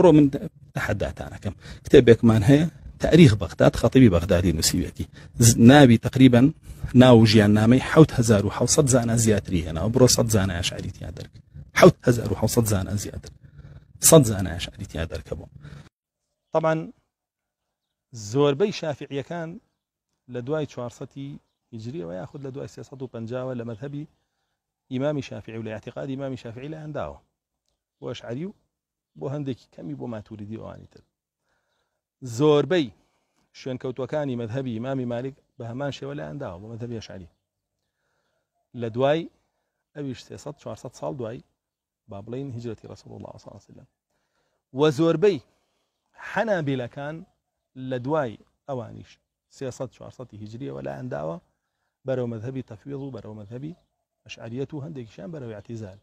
برو من تحدات أنا كم كتابك من هي تاريخ بغداد خطيبي بغدادي نسيبكي نابي تقريبا ناو ژیاننامەی ح زانە زیاتری هێنا و برۆ سە زانە شاریتیا دەرک 1600 زانە زیاتر سە زانا شاریتیا دەرکە بوو طبعا زۆربەی شافعیەکان لە دوای چوارسەتی هجریەوە یاخود لە دوای 350 لە مذهبی ئیمامی شافعی و لە اعتقادی ئیمامی شافعی لە هەنداوە وەشعری بۆ هەندێکی کەمی بۆ ماتوریدی ئەوانی تر زۆربەی شوێنکەوتوەکانی مەذهبی ئمامی مالک بە هەمان شێوە لە ئەنداوە بۆ مەذهبی شعری لە دوای ئەویش 400 ساڵ دوای با بڵین هجرەتی ڕسوڵ الله وسلم و زۆربەی حەنابیلەکان لە دوای ئەوانیش 400 هجریەوە لە ئەنداوە بەرەو مەذهبی تەفویض و بەرەو مەذهبی ئەشعریەت و هەندێکیشان بەرەوەی اعتیزال